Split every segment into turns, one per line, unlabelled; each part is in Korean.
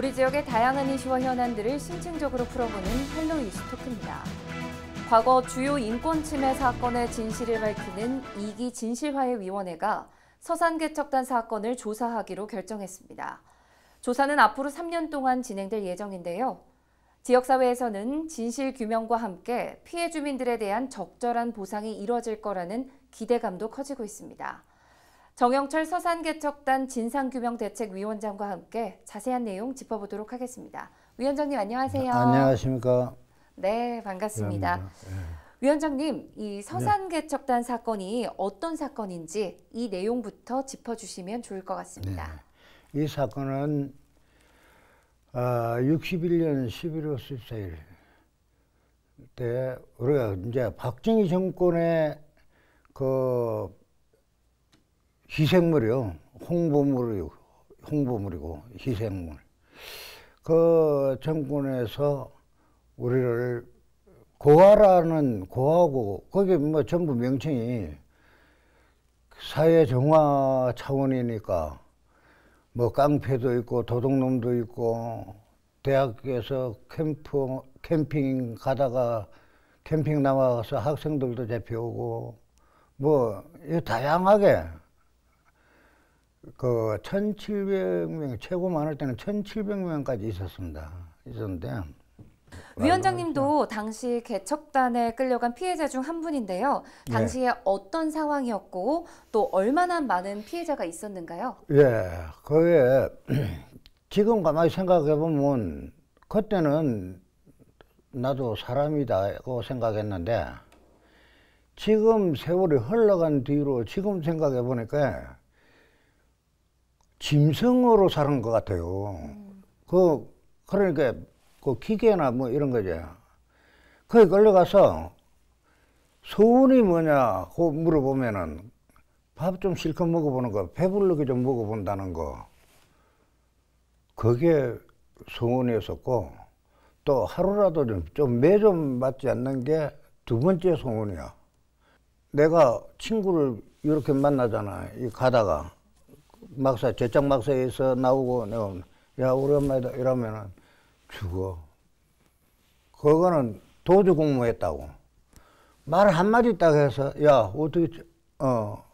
우리 지역의 다양한 이슈와 현안들을 심층적으로 풀어보는 헬로 이슈 토크입니다. 과거 주요 인권 침해 사건의 진실을 밝히는 이기 진실화해 위원회가 서산 개척단 사건을 조사하기로 결정했습니다. 조사는 앞으로 3년 동안 진행될 예정인데요. 지역사회에서는 진실 규명과 함께 피해 주민들에 대한 적절한 보상이 이뤄질 거라는 기대감도 커지고 있습니다. 정영철 서산개척단 진상규명대책위원장과 함께 자세한 내용 짚어보도록 하겠습니다. 위원장님 안녕하세요. 안녕하십니까. 네, 반갑습니다. 네. 위원장님, 이 네. 서산개척단 사건이 어떤 사건인지 이 내용부터 짚어주시면 좋을 것 같습니다.
네. 이 사건은 어, 61년 11월 14일 때 우리가 이제 박정희 정권의 그 희생물이요. 홍보물이요. 홍보물이고 희생물. 그 정권에서 우리를 고아라는 고아고 거기 뭐 전부 명칭이 사회 정화 차원이니까 뭐 깡패도 있고 도둑놈도 있고 대학에서 캠프 캠핑 가다가 캠핑 나와서 학생들도 잡혀오고 뭐 다양하게 그 1,700명 최고 많을 때는 1,700명까지 있었습니다. 있었는데
위원장님도 아, 당시 개척단에 끌려간 피해자 중 한 분인데요. 네. 당시에 네. 어떤 상황이었고 또 얼마나 많은 피해자가 있었는가요?
예, 그게 지금 가만히 생각해 보면 그때는 나도 사람이다고 생각했는데 지금 세월이 흘러간 뒤로 지금 생각해 보니까 짐승으로 사는 것 같아요. 음. 그, 그러니까 그 기계나 뭐 이런 거지. 거기 걸려가서 소원이 뭐냐, 고 그 물어보면은 밥 좀 실컷 먹어보는 거, 배불르게 좀 먹어본다는 거. 그게 소원이었었고, 또 하루라도 좀, 좀 매 좀 맞지 않는 게 두 번째 소원이야. 내가 친구를 이렇게 만나잖아, 이 가다가. 막사 제작 막사에서 나오고 내가 야 오랜만이다 이러면은 죽어. 그거는 도주 공모했다고 말 한마디 딱 해서 야 어떻게 어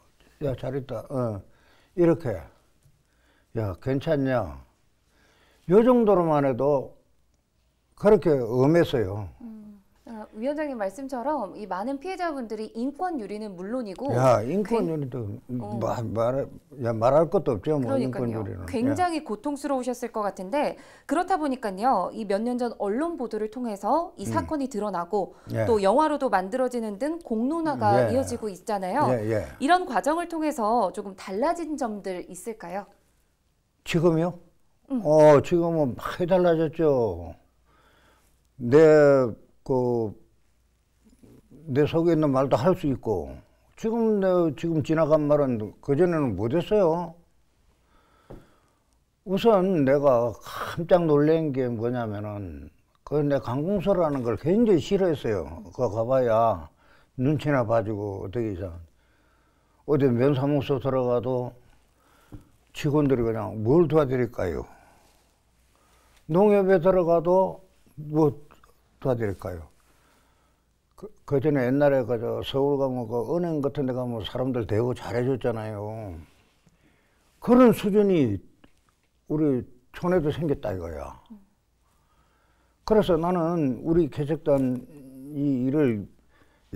야 잘했다 어 이렇게 야 괜찮냐 요 정도로만 해도 그렇게 엄했어요.
음. 어, 위원장님 말씀처럼 이 많은 피해자분들이 인권 유리는 물론이고 야
인권 유리도 어. 말, 야, 말할 것도 없죠 뭐 인권 유리는 굉장히
야. 고통스러우셨을 것 같은데 그렇다 보니까요 이 몇 년 전 언론 보도를 통해서 이 음. 사건이 드러나고 예. 또 영화로도 만들어지는 등 공론화가 예. 이어지고 있잖아요 예, 예. 이런 과정을 통해서 조금 달라진 점들 있을까요?
지금요? 음. 어 지금은 많이 달라졌죠 내 그내 속에 있는 말도 할 수 있고 지금 내 지금 지나간 말은 그 전에는 못했어요. 우선 내가 깜짝 놀란 게 뭐냐면은 그내 관공서라는걸 굉장히 싫어했어요. 그거 가봐야 눈치나 봐주고 어떻게 이상 어디 면사무소 들어가도 직원들이 그냥 뭘 도와드릴까요? 농협에 들어가도 뭐 도와드릴까요? 그, 그 전에 옛날에 그저 서울 가면 그 은행 같은 데 가면 사람들 대우 잘해줬잖아요. 그런 수준이 우리 촌에도 생겼다 이거야. 그래서 나는 우리 개척단 이 일을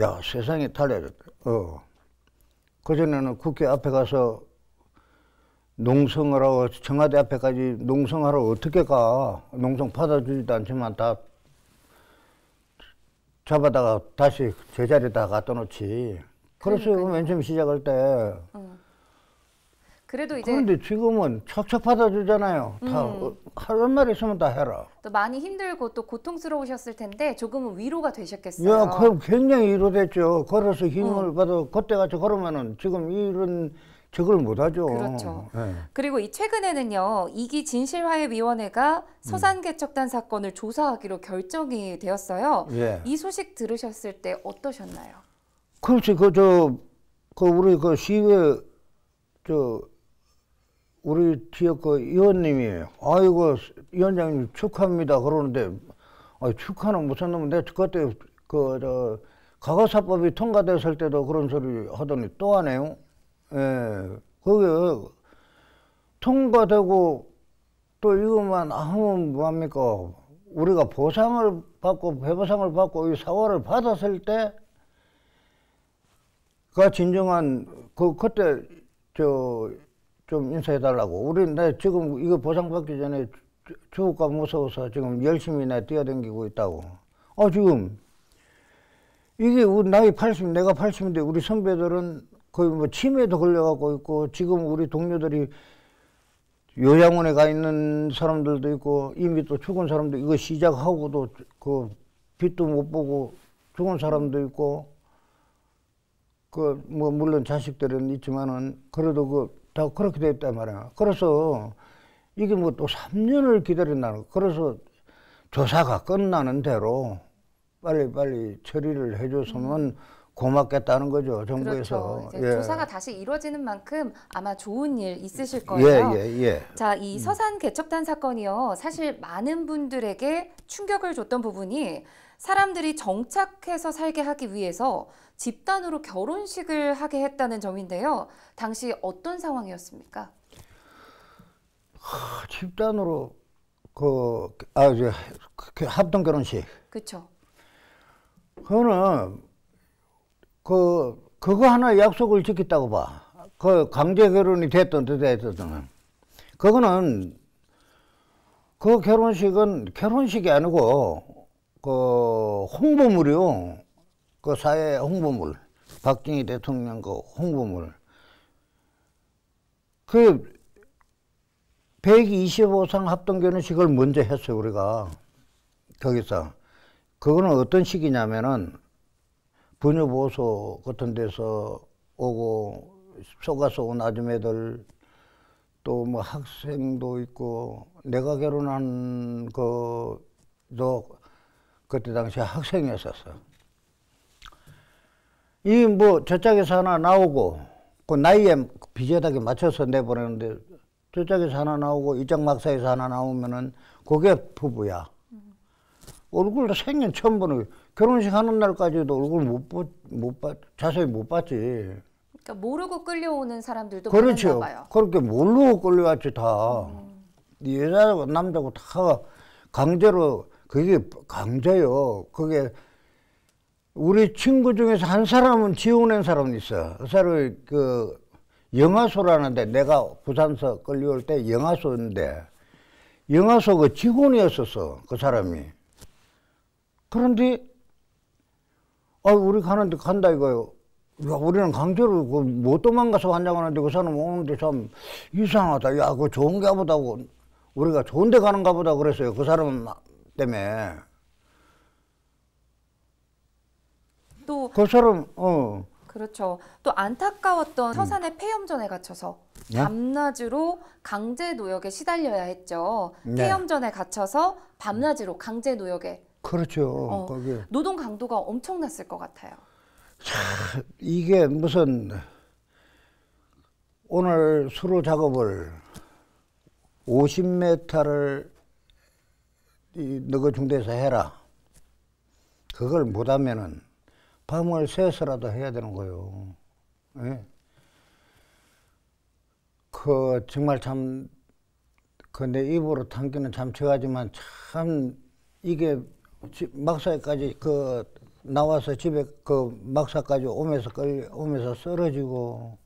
야 세상에 달라졌다. 어. 그 전에는 국회 앞에 가서 농성을 하고 청와대 앞에까지 농성하러 어떻게 가? 농성 받아주지도 않지만 다 잡아다가 다시 제자리에다 갖다 놓지. 그래서 그렇죠. 맨처음 시작할 때.
어. 그래도 이제 그런데
지금은 척척 받아주잖아요. 다 음. 할말 어, 있으면 다 해라.
또 많이 힘들고 또 고통스러우셨을 텐데 조금은 위로가 되셨겠어요. 야, 그럼
굉장히 위로됐죠. 걸어서 힘을 어. 받아 그때 같이 걸으면은 지금 이런 적을 못하죠. 그렇죠.
네. 그리고 이 최근에는요 이기 진실화해위원회가 서산개척단 사건을 조사하기로 결정이 되었어요. 예. 이 소식 들으셨을 때 어떠셨나요?
글쎄 그저 그 우리 그 시회 저 우리 지역 그 의원님이 아이고 위원장님 축하합니다 그러는데 아 축하는 무슨 놈 내가 그때 그저 과거사법이 통과됐을 때도 그런 소리 하더니 또 하네요. 예, 그게 통과되고 또 이것만 하면 뭐합니까? 우리가 보상을 받고 배보상을 받고 이 사과를 받았을 때가 그 진정한 그 그때 저 좀 인사해 달라고 우리 내 지금 이거 보상받기 전에 주국가 무서워서 지금 열심히 내 뛰어댕기고 있다고 어 지금 이게 우리 나이 80 내가 80인데 우리 선배들은 거의 뭐 치매도 걸려가고 있고 지금 우리 동료들이 요양원에 가 있는 사람들도 있고 이미 또 죽은 사람도 이거 시작하고도 그빚도못 보고 죽은 사람도 있고 그 뭐 물론 자식들은 있지만은 그래도 그 다 그렇게 됐단 말이야. 그래서 이게 뭐 또 3년을 기다린다는 거. 그래서 조사가 끝나는 대로 빨리빨리 처리를 해줘서는 음. 고맙겠다는 거죠 정부에서. 그렇죠. 예. 조사가
다시 이루어지는 만큼 아마 좋은 일 있으실 거예요. 예, 예, 예.
자이 음. 서산
개척단 사건이요. 사실 많은 분들에게 충격을 줬던 부분이 사람들이 정착해서 살게 하기 위해서 집단으로 결혼식을 하게 했다는 점인데요. 당시 어떤 상황이었습니까?
하, 집단으로 그아 그, 그 합동 결혼식. 그렇죠. 그거는 그 그거 하나 약속을 지켰다고 봐. 그 강제 결혼이 됐던 됐던 그거는 그 결혼식은 결혼식이 아니고 그 홍보물이요. 그 사회 홍보물. 박정희 대통령 그 홍보물. 그 125상 합동결혼식을 먼저 했어요, 우리가. 거기서. 그거는 어떤 식이냐면은 번여보소 같은 데서 오고 속아서 온 아줌매들 또 뭐 학생도 있고 내가 결혼한 그도 그때 당시에 학생이었었어. 이 뭐 저짝에서 하나 나오고 그 나이에 비슷하게 맞춰서 내보내는데 저짝에서 하나 나오고 이장 막사에서 하나 나오면은 그게 부부야. 얼굴도 생년 처음 보는 결혼식 하는 날까지도 얼굴 못, 보, 못 봤, 자세히 못 봤지. 그러니까
모르고 끌려오는 사람들도 그렇죠. 봐요.
그렇게 모르고 끌려왔지 다. 음. 여자하고 남자고 다 강제로 그게 강제요. 그게 우리 친구 중에서 한 사람은 지원한 사람이 있어. 그사람이그 영화소라는데 내가 부산서 끌려올 때 영화소인데 영화소 그 직원이었었어 그 사람이. 그런데 아 우리 가는데 간다 이거요. 야, 우리는 강제로 그못 도망가서 환장하는데 그 사람 오는데 참 이상하다. 야, 그 좋은 가 보다고 우리가 좋은 데 가는가 보다 그랬어요. 그 사람 때문에. 또 그 사람 어.
그렇죠. 또 안타까웠던 서산의 음. 폐염전에 갇혀서 네? 밤낮으로 강제 노역에 시달려야 했죠. 네. 폐염전에 갇혀서 밤낮으로 강제 노역에
그렇죠. 어, 거기.
노동 강도가 엄청났을 것 같아요.
이게 무슨 오늘 수로 작업을 50m를 이 너그 중대에서 해라. 그걸 못하면은 밤을 새서라도 해야 되는 거요. 예? 그 정말 참그 내 입으로 담기는 참 저하지만 참 이게 막사까지 그 나와서 집에 그 막사까지 오면서 끌 오면서 쓰러지고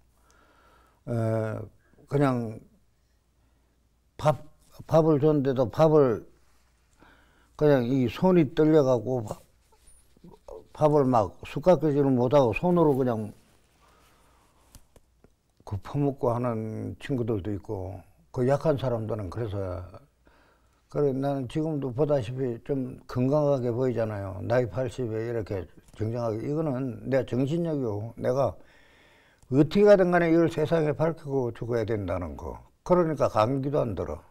에, 그냥 밥 밥을 줬는데도 밥을 그냥 이 손이 떨려가고 밥을 막 숟가락질을 못하고 손으로 그냥 그 퍼먹고 하는 친구들도 있고 그 약한 사람들은 그래서 그래 나는 지금도 보다시피 좀 건강하게 보이잖아요. 나이 80에 이렇게 정정하게 이거는 내 정신력이고 내가 어떻게 가든 간에 이걸 세상에 밝히고 죽어야 된다는 거. 그러니까 감기도 안 들어.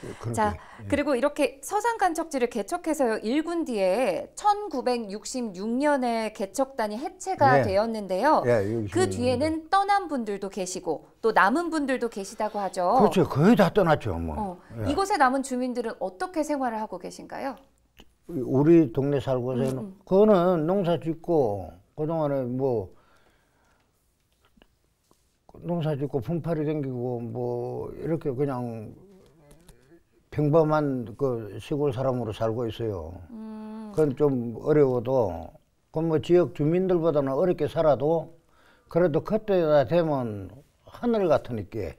그렇게, 예, 자,
예. 그리고 이렇게 서산 간척지를 개척해서 1군 뒤에 1966년에 개척단이 해체가 예. 되었는데요. 예, 예 그 뒤에는 떠난 분들도 계시고 또 남은 분들도 계시다고 하죠. 그렇죠.
거의 다 떠났죠, 뭐. 어, 예. 이곳에
남은 주민들은 어떻게 생활을 하고 계신가요?
우리 동네 살고서는 음. 음. 그거는 농사 짓고 그동안에 뭐 농사 짓고 분파를 댕기고 뭐 이렇게 그냥 평범한 그 시골 사람으로 살고 있어요. 음. 그건 좀 어려워도 그럼 뭐 지역 주민들보다는 어렵게 살아도 그래도 그때다 되면 하늘 같으니까.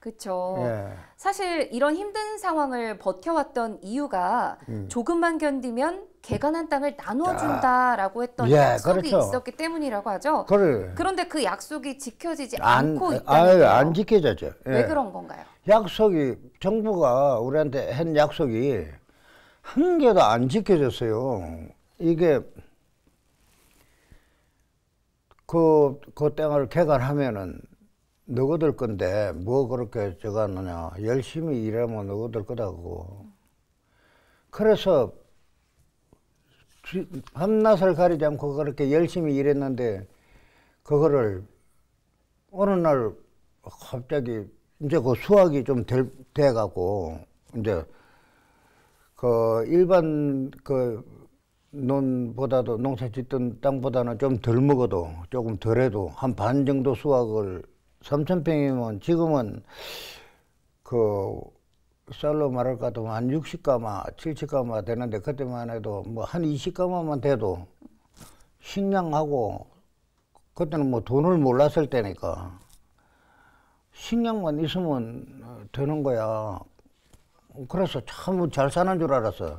그쵸 예. 사실 이런 힘든 상황을 버텨왔던 이유가 음. 조금만 견디면 개간한 땅을 나누어준다라고 했던 예, 약속이 그렇죠. 있었기 때문이라고 하죠. 그래. 그런데 그 약속이 지켜지지 안, 않고 아, 있다는
안 지켜졌죠. 예. 왜 그런 건가요? 약속이 정부가 우리한테 한 약속이 한 개도 안 지켜졌어요. 이게 그, 그 땅을 개간하면은 너희들 건데 뭐 그렇게 저거 하느냐 열심히 일하면 너희들 거다고 그래서 한낮을 가리지 않고 그렇게 열심히 일했는데 그거를 어느 날 갑자기 이제 그 수학이 좀 될, 돼가고 이제 그 일반 그 논보다도 농사 짓던 땅보다는 좀 덜 먹어도 조금 덜해도 한 반 정도 수확을 삼천 평이면 지금은 그 쌀로 말할 것도 한 60가마, 70가마 되는데 그때만 해도 뭐 한 20가마만 돼도 식량하고 그때는 뭐 돈을 몰랐을 때니까 식량만 있으면 되는 거야. 그래서 참 잘 사는 줄 알았어.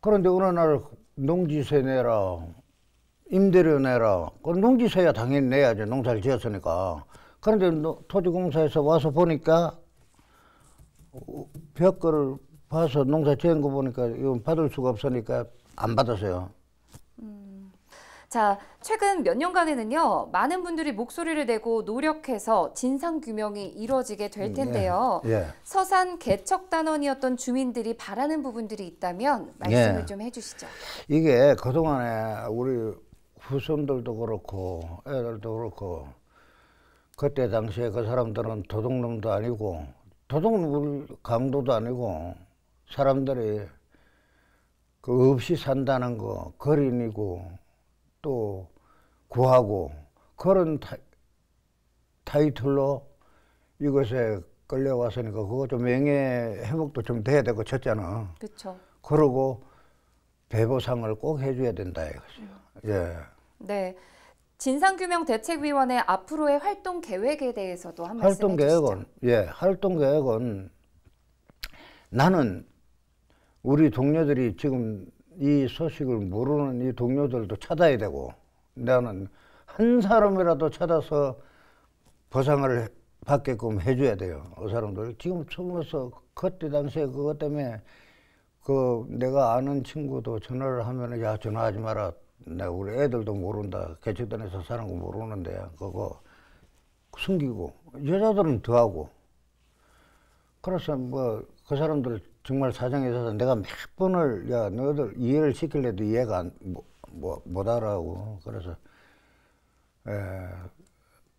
그런데 어느 날 농지세 내라, 임대료 내라. 그 농지세야 당연히 내야지. 농사를 지었으니까. 그런데 토지공사에서 와서 보니까 벽걸을 봐서 농사 지은 거 보니까 이건 받을 수가 없으니까 안 받았어요.
음. 자, 최근 몇 년간에는요, 많은 분들이 목소리를 내고 노력해서 진상규명이 이루어지게 될 음, 예, 텐데요. 예, 예. 서산 개척단원이었던 주민들이 바라는 부분들이 있다면 말씀을 예. 좀 해주시죠.
이게 그동안에 우리 후손들도 그렇고 애들도 그렇고 그때 당시에 그 사람들은 도둑놈도 아니고 도둑놈 을 강도도 아니고 사람들이 그 없이 산다는 거 거린이고 또 구하고 그런 타, 타이틀로 이것에 끌려왔으니까 그거 좀 명예 회복도 좀 돼야 되고 쳤잖아. 그렇죠. 그러고 배보상을 꼭 해줘야 된다 이거죠. 음. 예.
네. 진상규명 대책위원회 앞으로의 활동 계획에 대해서도 한 활동 말씀 계획은
주시죠. 예, 활동 계획은 나는 우리 동료들이 지금 이 소식을 모르는 이 동료들도 찾아야 되고 나는 한 사람이라도 찾아서 보상을 받게끔 해줘야 돼요. 그 사람들 지금 처 숨어서 그때 당시에 그것 때문에 그 내가 아는 친구도 전화를 하면 야 전화하지 마라 내 우리 애들도 모른다. 개척단에서 사는 거 모르는데 그거 숨기고 여자들은 더하고 그래서 뭐 그 사람들 정말 사정에 있어서 내가 몇 번을 야 너희들 이해를 시킬래도 이해가 뭐 뭐, 뭐, 못알아고 그래서 에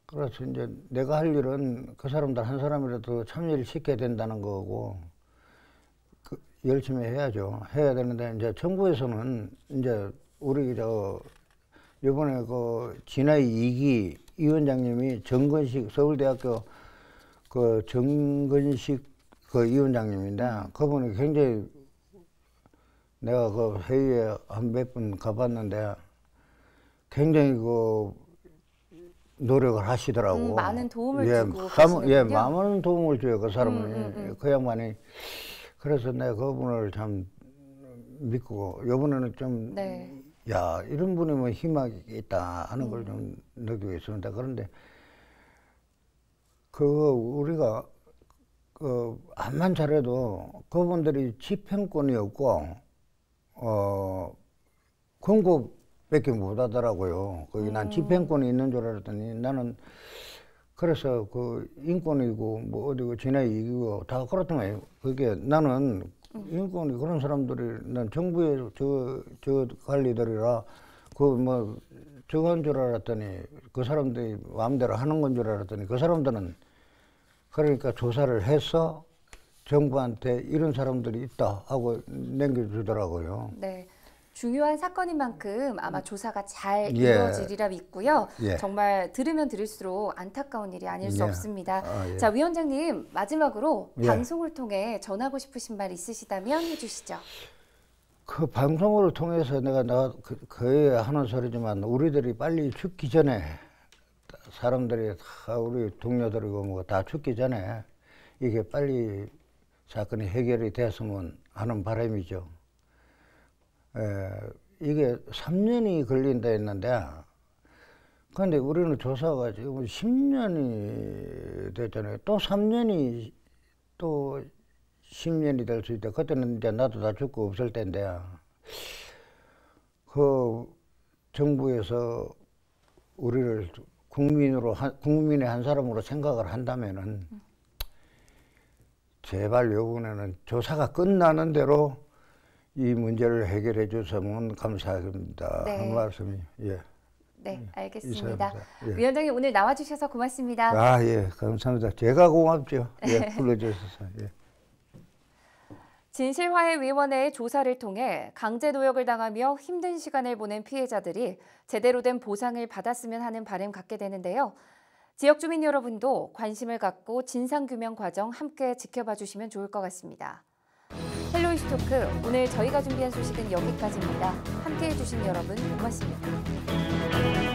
그래서 이제 내가 할 일은 그 사람들 한 사람이라도 참여를 시켜야 된다는 거고 그 열심히 해야죠 해야 되는데 이제 정부에서는 이제 우리 저 이번에 그 진화의 2기 위 원장님이 정근식 서울대학교 그 정근식 그위원장님인데 그분이 굉장히 내가 그 회의에 한 몇 번 가봤는데 굉장히 그 노력을 하시더라고. 음, 많은
도움을 예, 주고 감, 예, 많은
도움을 줘요. 그 사람은 음, 음, 음. 그 양반이 그래서 내가 그분을 참 믿고 요번에는 좀 네. 야 이런 분이 뭐 희망이 있다 하는 걸 좀 느끼고 있습니다. 그런데 그거 우리가 그 암만 잘해도 그분들이 집행권이 없고 어권고밖에 못하더라고요. 거기 난 어. 집행권이 있는 줄 알았더니 나는 그래서 그 인권이고 뭐 어디고 진해 이기고 다 그렇더만 그게 나는 인권이 그런 사람들이 난 정부의 저, 저 관리들이라 그뭐 저건 줄 알았더니 그 사람들이 마음대로 하는 건 줄 알았더니 그 사람들은 그러니까 조사를 해서 정부한테 이런 사람들이 있다 하고 남겨주더라고요.
네. 중요한 사건인 만큼 아마 음. 조사가 잘 예. 이루어지리라 믿고요. 예. 정말 들으면 들을수록 안타까운 일이 아닐 예. 없습니다. 아, 예. 자, 위원장님 마지막으로 예. 방송을 통해 전하고 싶으신 말 있으시다면 해주시죠.
그 방송을 통해서 내가 나 그, 거의 하는 소리지만 우리들이 빨리 죽기 전에 사람들이 다 우리 동료들이고 뭐다 죽기 전에 이게 빨리 사건이 해결이 됐으면 하는 바람이죠. 에, 예, 이게 3년이 걸린다 했는데 근데 우리는 조사가 지금 10년이 됐잖아요. 또 3년이 또 10년이 될 수 있다. 그때는 이제 나도 다 죽고 없을 텐데 그 정부에서 우리를 국민으로 한, 국민의 한 사람으로 생각을 한다면은 제발 요번에는 조사가 끝나는 대로 이 문제를 해결해 주셔서 감사합니다. 네. 한 말씀이 예.
네, 음, 알겠습니다. 예. 위원장님 오늘 나와주셔서 고맙습니다. 아,
예, 감사합니다. 제가 고맙죠. 예, 불러주셔서. 예.
진실화해위원회의 조사를 통해 강제 노역을 당하며 힘든 시간을 보낸 피해자들이 제대로 된 보상을 받았으면 하는 바램 갖게 되는데요. 지역 주민 여러분도 관심을 갖고 진상규명 과정 함께 지켜봐 주시면 좋을 것 같습니다. 헬로이 스토크 오늘 저희가 준비한 소식은 여기까지입니다. 함께해 주신 여러분 고맙습니다.